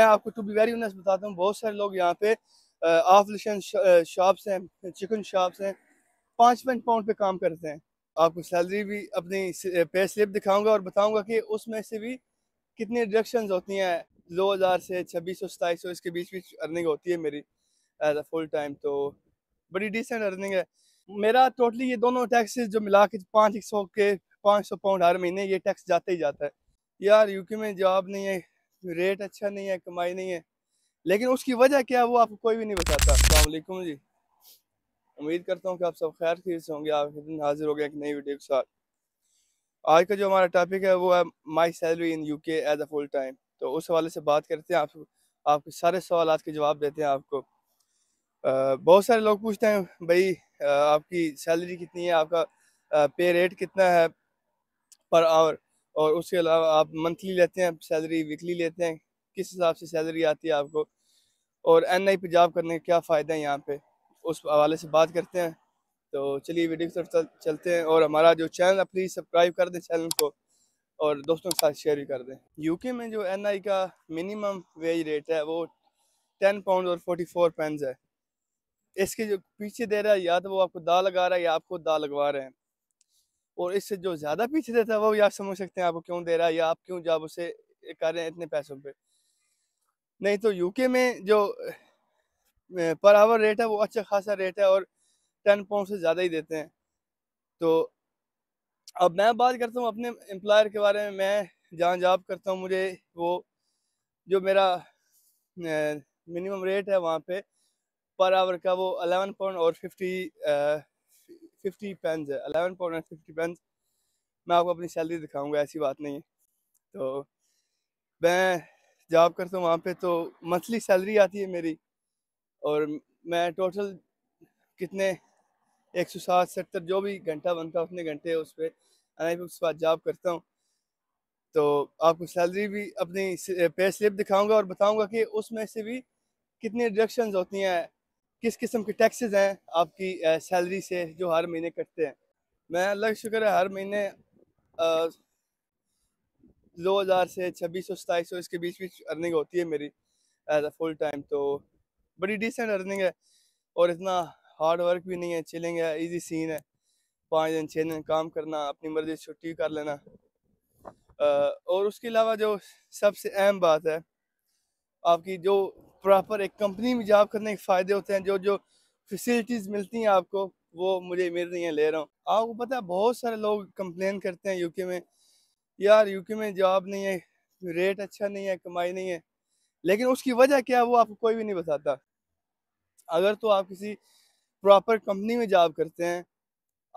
मैं आपको to be very honest बताता हूँ बहुत सारे लोग यहाँ पे ऑफ लिशन शॉप्स हैं चिकन शॉप्स हैं पाँच पाँच पाउंड पे काम करते हैं आपको सैलरी भी अपनी पे स्लिप दिखाऊंगा और बताऊंगा कि उसमें से भी कितनी डिडक्शन होती हैं दो हज़ार से छब्बीस सौ सताईस सौ इसके बीच बीच अर्निंग होती है मेरी एज अ फुल टाइम तो बड़ी डिसेंट अर्निंग है मेरा टोटली ये दोनों टैक्सेस जो मिला के पाँच सौ के पाँच सौ पाउंड हर महीने ये टैक्स जाता ही जाता है यार यूके में जॉब नहीं है रेट अच्छा नहीं है कमाई नहीं है लेकिन उसकी वजह क्या है वो आपको कोई भी नहीं बताता असलकुम जी उम्मीद करता हूँ कि आप सब खैर खीर से होंगे आप दिन हाजिर हो गए एक नई वीडियो के साथ आज का जो हमारा टॉपिक है वो है my salary in U K as a full time तो उस हवाले से बात करते हैं आप आपके सारे सवाल के जवाब देते हैं आपको बहुत सारे लोग पूछते हैं भाई आपकी सैलरी कितनी है आपका पे रेट कितना है पर आवर और उसके अलावा आप मंथली लेते हैं सैलरी वीकली लेते हैं किस हिसाब से सैलरी आती है आपको और एन आई पंजाब करने का क्या फ़ायदा है यहाँ पे उस हवाले से बात करते हैं तो चलिए वीडियो की तरफ चलते हैं और हमारा जो चैनल है प्लीज़ सब्सक्राइब कर दें चैनल को और दोस्तों के साथ शेयर भी कर दें यूके में जो एन आई का मिनिमम वेज रेट है वो टेन पाउंड और फोर्टी फोर पेंस है इसके जो पीछे दे रहा है या तो वो आपको दा लगा रहा है या आपको दा लगवा रहे हैं और इससे जो ज़्यादा पीछे देता है वो भी आप समझ सकते हैं आपको क्यों दे रहा है या आप क्यों जब उसे कर रहे हैं इतने पैसों पर नहीं तो यूके में जो पर आवर रेट है वो अच्छा खासा रेट है और टेन पाउंड से ज़्यादा ही देते हैं तो अब मैं बात करता हूँ अपने एम्प्लॉयर के बारे में मैं जहाँ जॉब करता हूँ मुझे वो जो मेरा मिनिमम रेट है वहाँ पे पर आवर का वो अलेवन पाउंड और फिफ्टी फिफ्टी पेन है eleven pound and fifty pence मैं आपको अपनी सैलरी दिखाऊंगा ऐसी बात नहीं है तो मैं जॉब करता हूँ वहाँ पे तो मंथली सैलरी आती है मेरी और मैं टोटल कितने एक सौ सात सत्तर जो भी घंटा बनता है उतने घंटे उस पर एन आई बाद जॉब करता हूँ तो आपको सैलरी भी अपनी पे स्लिप दिखाऊंगा और बताऊंगा कि उसमें से भी कितनी डिडक्शन होती हैं किस किस्म के टैक्सेस हैं आपकी सैलरी से जो हर महीने कटते हैं मैं अल्लाह का शुक्र है हर महीने दो हज़ार से छब्बीस सौ सताईस सौ इसके बीच बीच अर्निंग होती है मेरी एज अ फुल टाइम तो बड़ी डिसेंट अर्निंग है और इतना हार्ड वर्क भी नहीं है चिलिंग है इजी सीन है पाँच दिन छः दिन काम करना अपनी मर्जी छुट्टी कर लेना और उसके अलावा जो सबसे अहम बात है आपकी जो प्रॉपर एक कंपनी में जॉब करने के फ़ायदे होते हैं जो जो फैसिलिटीज़ मिलती हैं आपको वो मुझे मिल रही हैं ले रहा हूँ आपको पता है बहुत सारे लोग कंप्लेन करते हैं यूके में यार यूके में जॉब नहीं है रेट अच्छा नहीं है कमाई नहीं है लेकिन उसकी वजह क्या है वो आपको कोई भी नहीं बताता अगर तो आप किसी प्रॉपर कंपनी में जॉब करते हैं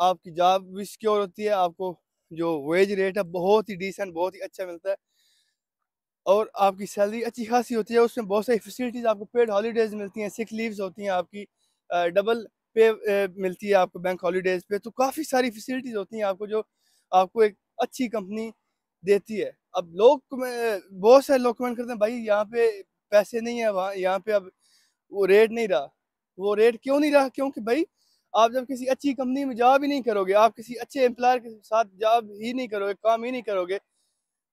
आपकी जॉब भी सिक्योर होती है आपको जो वेज रेट है बहुत ही डिसेंट बहुत ही अच्छा मिलता है और आपकी सैलरी अच्छी खासी होती है उसमें बहुत सारी फैसिलिटीज़ आपको पेड हॉलीडेज़ मिलती हैं सिक लीव्स होती हैं आपकी डबल पे मिलती है आपको बैंक हॉलीडेज़ पे तो काफ़ी सारी फैसिलिटीज़ होती हैं आपको जो आपको एक अच्छी कंपनी देती है अब लोग बहुत सारे लोग कमेंट करते हैं भाई यहाँ पे पैसे नहीं है वहाँ यहाँ पे अब वो रेट नहीं रहा वो रेट क्यों नहीं रहा क्योंकि भाई आप जब किसी अच्छी कंपनी में जॉब ही नहीं करोगे आप किसी अच्छे एम्प्लॉयर के साथ जॉब ही नहीं करोगे काम ही नहीं करोगे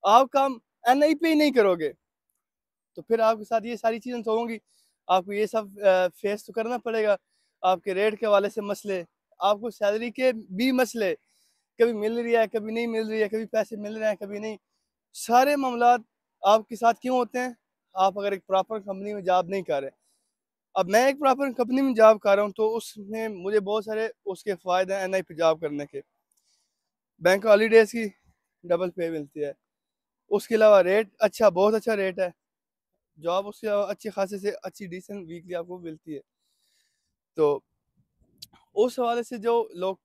आप काम एन आई पे नहीं करोगे तो फिर आपके साथ ये सारी चीज़ें तो होंगी आपको ये सब फेस तो करना पड़ेगा आपके रेट के वाले से मसले आपको सैलरी के भी मसले कभी मिल रही है कभी नहीं मिल रही है कभी पैसे मिल रहे हैं कभी नहीं सारे मामला आपके साथ क्यों होते हैं आप अगर एक प्रॉपर कंपनी में जॉब नहीं कर रहे अब मैं एक प्रॉपर कंपनी में जॉब कर रहा हूँ तो उसमें मुझे बहुत सारे उसके फ़ायदे हैं एन आई पे जॉब करने के बैंक हॉलीडेज़ की डबल पे मिलती है उसके अलावा रेट अच्छा बहुत अच्छा रेट है जॉब उसके अलावा अच्छे खासे से अच्छी डिसेंट वीकली आपको मिलती है तो उस हवाले से जो लोग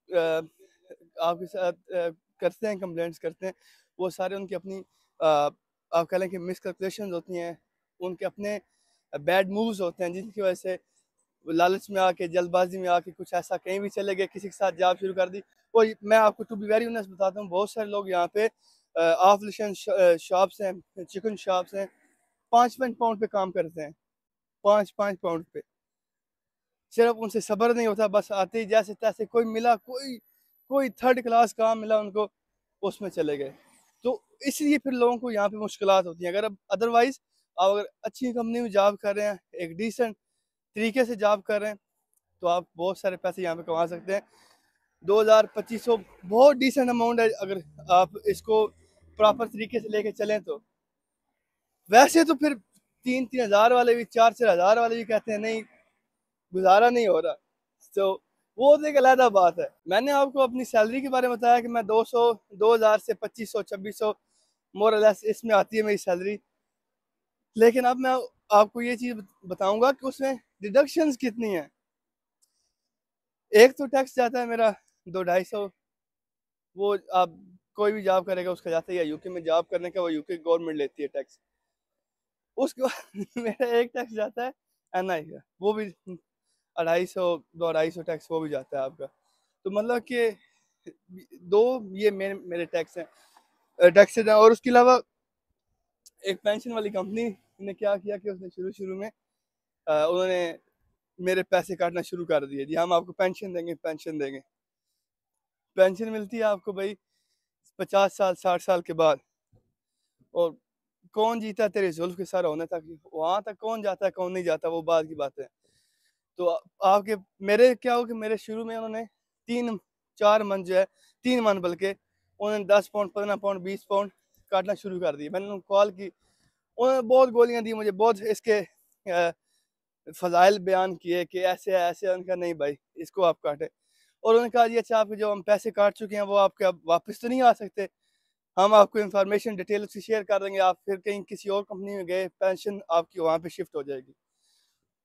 आपके साथ करते हैं कंप्लेंट्स करते हैं वो सारे उनकी अपनी आप कह लें कि मिसकलकुलेशन होती हैं उनके अपने बैड मूव्स होते हैं जिनकी वजह से लालच में आके जल्दबाजी में आके कुछ ऐसा कहीं भी चले गए किसी के साथ जॉब शुरू कर दी और मैं आपको टू बी वेरी ऑनेस्ट बताता हूँ बहुत सारे लोग यहाँ पे लिशन शॉप्स हैं चिकन शॉप्स हैं पाँच पाँच पाउंड पे काम करते हैं पाँच पाँच पाउंड पे सिर्फ उनसे सब्र नहीं होता बस आते ही जैसे तैसे कोई मिला कोई कोई थर्ड क्लास काम मिला उनको उसमें चले गए तो इसलिए फिर लोगों को यहाँ पे मुश्किल होती हैं अगर अब अदरवाइज़ आप अगर अच्छी कंपनी में जॉब कर रहे हैं एक डिसेंट तरीके से जॉब कर रहे हैं तो आप बहुत सारे पैसे यहाँ पे कमा सकते हैं दो हज़ार पच्चीस सौ बहुत डिसेंट अमाउंट है अगर आप इसको प्रॉपर तरीके से लेके चलें तो वैसे तो फिर तीन तीन हज़ार वाले भी चार चार हज़ार वाले भी कहते हैं नहीं गुजारा नहीं हो रहा तो वो तो एक अलहदा बात है मैंने आपको अपनी सैलरी के बारे में बताया कि मैं 200 2000 से 2500 2600 मोर लेस इसमें आती है मेरी सैलरी लेकिन अब मैं आपको ये चीज़ बताऊंगा कि उसमें डिडक्शन कितनी हैं एक तो टैक्स जाता है मेरा दो ढाई सौ वो आप कोई भी जॉब करेगा उसका जाता है या यूके में जॉब करने का वो यूके गवर्नमेंट लेती है टैक्स उसके बाद मेरा एक टैक्स जाता है एन आई का वो भी अढ़ाई सौ दो अढ़ाई सौ टैक्स वो भी जाता है आपका तो मतलब कि दो ये मेरे मेरे टैक्स हैं टैक्स हैं और उसके अलावा एक पेंशन वाली कंपनी ने क्या किया कि उसने शुरू शुरू में उन्होंने मेरे पैसे काटना शुरू कर दिए जी हम आपको पेंशन देंगे पेंशन देंगे पेंशन मिलती है आपको भाई पचास साल साठ साल के बाद और कौन जीता तेरे जुल्फ के सारा होने तक वहाँ तक कौन जाता है कौन नहीं जाता वो बाद की बात है तो आपके मेरे क्या हो कि मेरे शुरू में उन्होंने तीन चार मन जो है तीन मन बल्कि उन्होंने दस पाउंड पंद्रह पाउंड बीस पाउंड काटना शुरू कर दिया मैंने कॉल की उन्होंने बहुत गोलियां दी मुझे बहुत इसके फजाइल बयान किए कि ऐसे ऐसे उनका नहीं भाई इसको आप काटें और उन्होंने कहा जी अच्छा आपके जो हम पैसे काट चुके हैं वो आपके अब वापस तो नहीं आ सकते हम आपको इन्फॉर्मेशन डिटेल से शेयर कर देंगे आप फिर कहीं किसी और कंपनी में गए पेंशन आपकी वहाँ पर शिफ्ट हो जाएगी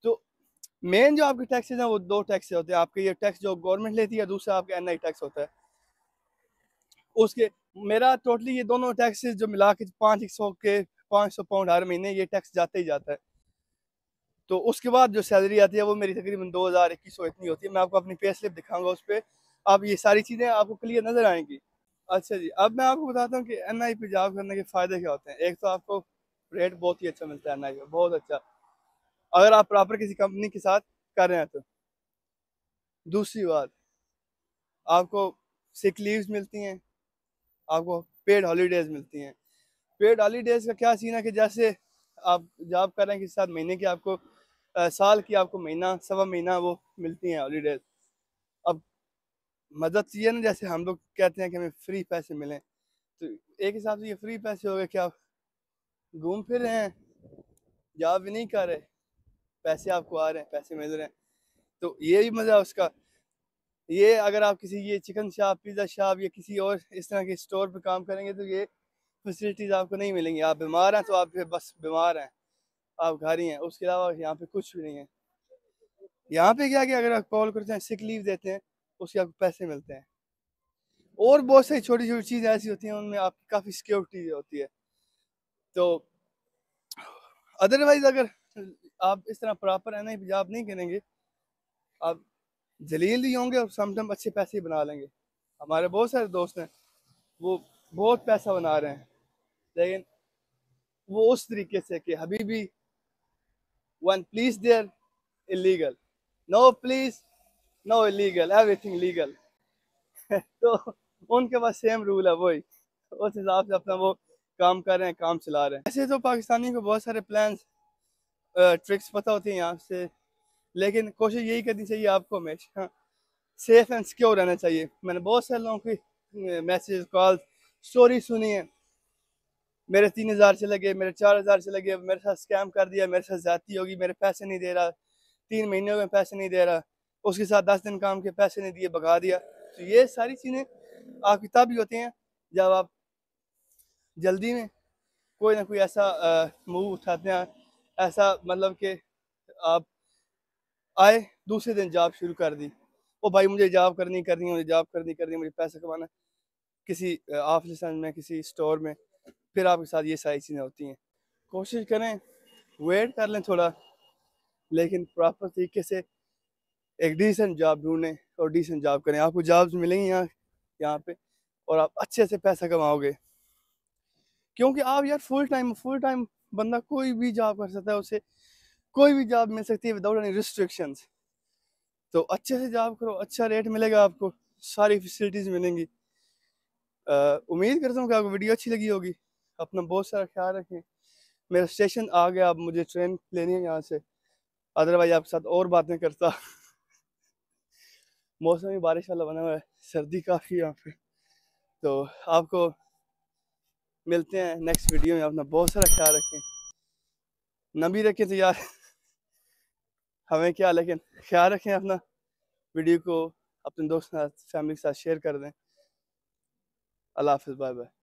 तो मेन जो आपके टैक्सेज हैं वो दो टैक्स होते हैं आपके ये टैक्स जो गवर्नमेंट लेती है दूसरा आपका एन टैक्स होता है उसके मेरा टोटली ये दोनों टैक्सेस जो मिला के पाँच एक सौ के पाँच सौ पाउंड हर महीने ये टैक्स जाते ही जाता है तो उसके बाद जो सैलरी आती है वो मेरी तकरीबन दो हज़ार इक्कीस सौ इतनी होती है मैं आपको अपनी पे स्लिप दिखाऊंगा उस पर आप ये सारी चीज़ें आपको क्लियर नज़र आएंगी अच्छा जी अब मैं आपको बताता हूँ कि एन आई पे जॉब करने के फ़ायदे क्या होते हैं एक तो आपको रेट बहुत ही अच्छा मिलता है एन आई पे बहुत अच्छा अगर आप प्रॉपर किसी कंपनी के साथ कर रहे हैं तो दूसरी बात आपको सिक लीव्स मिलती हैं आपको पेड हॉलीडेज़ मिलती हैं पेड हॉलीडेज़ का क्या सीन है कि जैसे आप जॉब कर रहे हैं किसी साथ महीने की आपको साल की आपको महीना सवा महीना वो मिलती हैं हॉलीडेज अब मदद चाहिए ना जैसे हम लोग कहते हैं कि हमें फ्री पैसे मिलें तो एक हिसाब से ये फ्री पैसे हो गए कि आप घूम फिर रहे हैं जॉब भी नहीं कर रहे पैसे आपको आ रहे हैं पैसे मिल रहे हैं तो ये भी मज़ा उसका ये अगर आप किसी ये चिकन शॉप पिज़्ज़ा शॉप या किसी और इस तरह के स्टोर पे काम करेंगे तो ये फैसिलिटीज़ आपको नहीं मिलेंगी आप बीमार हैं तो आप बस बीमार हैं आप घर ही हैं उसके अलावा यहाँ पे कुछ भी नहीं है यहाँ पे क्या अगर आप कॉल करते हैं सिक लीव देते हैं उसके आपको पैसे मिलते हैं और बहुत सारी छोटी छोटी चीज़ें ऐसी होती हैं उनमें आपकी काफ़ी सिक्योरिटी होती है तो अदरवाइज अगर आप इस तरह प्रॉपर एन आई पंजाब नहीं करेंगे आप जलील भी होंगे और समटाइम अच्छे पैसे बना लेंगे हमारे बहुत सारे दोस्त हैं वो बहुत पैसा बना रहे हैं लेकिन वो उस तरीके से कि Habibi When police there, illegal. No police, no illegal. Everything legal. तो उनके पास सेम रूल है वही उस हिसाब से अपना वो काम कर रहे हैं काम चला रहे हैं ऐसे तो पाकिस्तानी को बहुत सारे प्लान ट्रिक्स पता होती हैं यहाँ से लेकिन कोशिश यही करनी चाहिए आपको हमेशा सेफ एंड सिक्योर रहना चाहिए मैंने बहुत सारे लोगों की मैसेज कॉल स्टोरी सुनी है मेरे तीन हज़ार से लगे मेरे चार हज़ार से लगे मेरे साथ स्कैम कर दिया मेरे साथ ज़्यादती होगी मेरे पैसे नहीं दे रहा तीन महीने में पैसे नहीं दे रहा उसके साथ दस दिन काम के पैसे नहीं दिए भगा दिया तो ये सारी चीज़ें आपकी तब होती हैं जब आप जल्दी में कोई ना कोई ऐसा मूव उठाते हैं ऐसा मतलब कि आप आए दूसरे दिन जॉब शुरू कर दी ओ भाई मुझे जॉब करनी करनी मुझे जॉब करनी करनी मुझे पैसा कमाना किसी ऑफिस में किसी स्टोर में फिर आपके साथ ये सारी चीज़ें होती हैं कोशिश करें वेट कर लें थोड़ा लेकिन प्रॉपर तरीके से एक डिसेंट जॉब ढूंढें और डिसेंट जॉब करें आपको जॉब्स मिलेंगी यहाँ यहाँ पे और आप अच्छे से पैसा कमाओगे क्योंकि आप यार फुल टाइम फुल टाइम बंदा कोई भी जॉब कर सकता है उसे कोई भी जॉब मिल सकती है विदाउट एनी रिस्ट्रिक्शंस तो अच्छे से जॉब करो अच्छा रेट मिलेगा आपको सारी फैसिलिटीज़ मिलेंगी उम्मीद करता हूँ कि आपको वीडियो अच्छी लगी होगी अपना बहुत सारा ख्याल रखें मेरा स्टेशन आ गया अब मुझे ट्रेन लेनी है यहाँ से अदरवाइज आपके साथ और बातें करता मौसम भी बारिश वाला बना हुआ है सर्दी काफ़ी यहाँ पे तो आपको मिलते हैं नेक्स्ट वीडियो में अपना बहुत सारा ख्याल रखें न भी रखें तो यार हमें क्या लेकिन ख्याल रखें अपना वीडियो को अपने दोस्त फैमिली के साथ शेयर कर दें अल्लाह हाफि बाय बाय